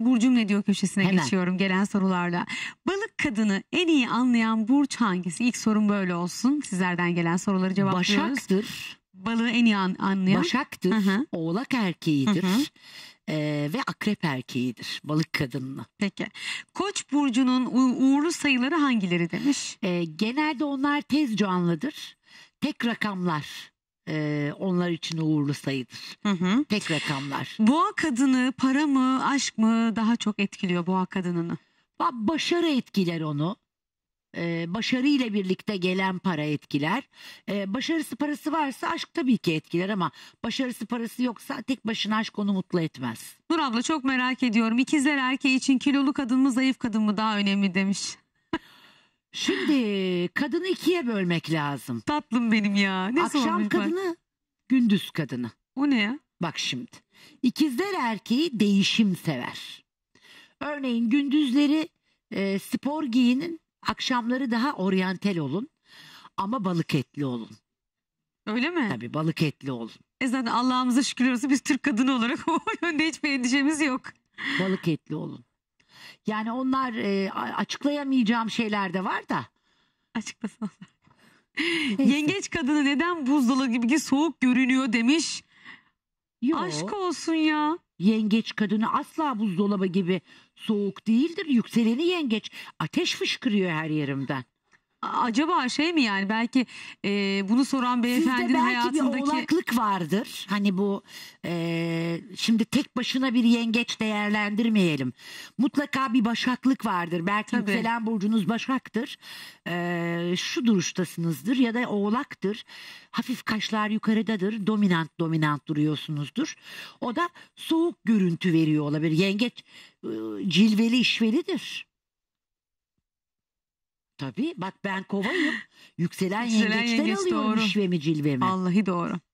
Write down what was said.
Burcum ne diyor köşesine Hemen. geçiyorum gelen sorularla. Balık kadını en iyi anlayan burç hangisi? İlk sorum böyle olsun. Sizlerden gelen soruları cevaplıyoruz. Başaktır. Balığı en iyi an anlayan. Başaktır. Hı -hı. Oğlak erkeğidir. Hı ee, ve akrep erkeğidir balık kadınına. Peki. Koç burcunun uğurlu sayıları hangileri demiş? Ee, genelde onlar tez canlıdır. Tek rakamlar e, onlar için uğurlu sayıdır. Hı hı. Tek rakamlar. Boğa kadını para mı aşk mı daha çok etkiliyor boğa kadınını? Ba Başarı etkiler onu. Ee, ile birlikte gelen para etkiler. Ee, başarısı parası varsa aşk tabii ki etkiler ama başarısı parası yoksa tek başına aşk onu mutlu etmez. Nur abla çok merak ediyorum. İkizler erkeği için kilolu kadın mı zayıf kadın mı daha önemli demiş. Şimdi kadını ikiye bölmek lazım. Tatlım benim ya. Ne Akşam sormuş bak. kadını, gündüz kadını. O ne ya? Bak şimdi. İkizler erkeği değişim sever. Örneğin gündüzleri e, spor giyinin, akşamları daha oryantal olun. Ama balık etli olun. Öyle mi? Tabii balık etli olun. E zaten Allah'ımıza şükür olsun biz Türk kadını olarak o yönde hiçbir endişemiz yok. Balık etli olun. Yani onlar e, açıklayamayacağım şeyler de var da. Açıklasın. Yengeç kadını neden buzdolabı gibi soğuk görünüyor demiş. Yo. Aşk olsun ya. Yengeç kadını asla buzdolabı gibi soğuk değildir. Yükseleni yengeç. Ateş fışkırıyor her yerimden acaba şey mi yani belki e, bunu soran beyefendinin belki hayatındaki... bir oğlaklık vardır. Hani bu e, şimdi tek başına bir yengeç değerlendirmeyelim. Mutlaka bir başaklık vardır. Belki Tabii. yükselen burcunuz başaktır. E, şu duruştasınızdır ya da oğlaktır. Hafif kaşlar yukarıdadır. Dominant dominant duruyorsunuzdur. O da soğuk görüntü veriyor olabilir. Yengeç e, cilveli işvelidir. Tabii bak ben kovayım. Yükselen, Yükselen yengeçten yengeç, alıyorum doğru. işvemi cilvemi. Allahı doğru.